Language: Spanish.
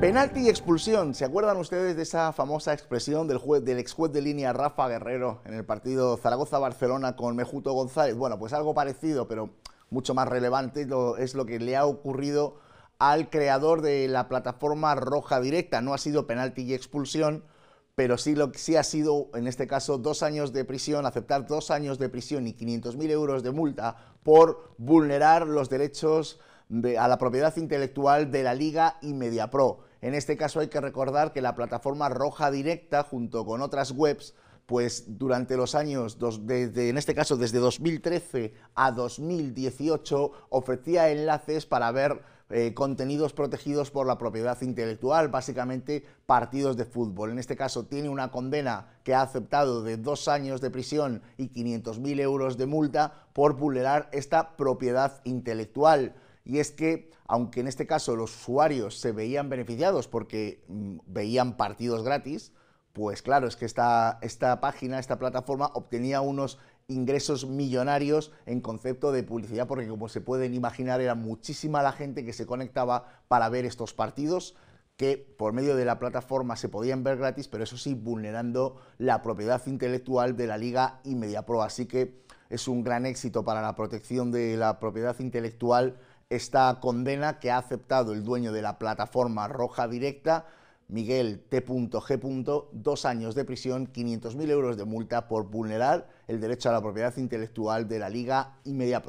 Penalti y expulsión. ¿Se acuerdan ustedes de esa famosa expresión del, juez, ex juez de línea Rafa Guerrero en el partido Zaragoza-Barcelona con Mejuto González? Bueno, pues algo parecido, pero mucho más relevante es lo que le ha ocurrido al creador de la plataforma Roja Directa. No ha sido penalti y expulsión, pero sí, lo, sí ha sido, en este caso, dos años de prisión, aceptar dos años de prisión y 500.000 euros de multa por vulnerar los derechos a la propiedad intelectual de la Liga y MediaPro. En este caso hay que recordar que la plataforma Roja Directa, junto con otras webs, pues durante los años, en este caso desde 2013 a 2018, ofrecía enlaces para ver eh, contenidos protegidos por la propiedad intelectual, básicamente partidos de fútbol. En este caso tiene una condena que ha aceptado de dos años de prisión y 500.000 euros de multa por vulnerar esta propiedad intelectual y es que, aunque en este caso los usuarios se veían beneficiados porque mm, veían partidos gratis, pues claro, es que esta, página, esta plataforma obtenía unos ingresos millonarios en concepto de publicidad, porque como se pueden imaginar era muchísima la gente que se conectaba para ver estos partidos que por medio de la plataforma se podían ver gratis, pero eso sí vulnerando la propiedad intelectual de la liga y MediaPro. Así que es un gran éxito para la protección de la propiedad intelectual esta condena que ha aceptado el dueño de la plataforma Roja Directa, Miguel T.G. dos años de prisión, 500.000 euros de multa por vulnerar el derecho a la propiedad intelectual de la Liga y Media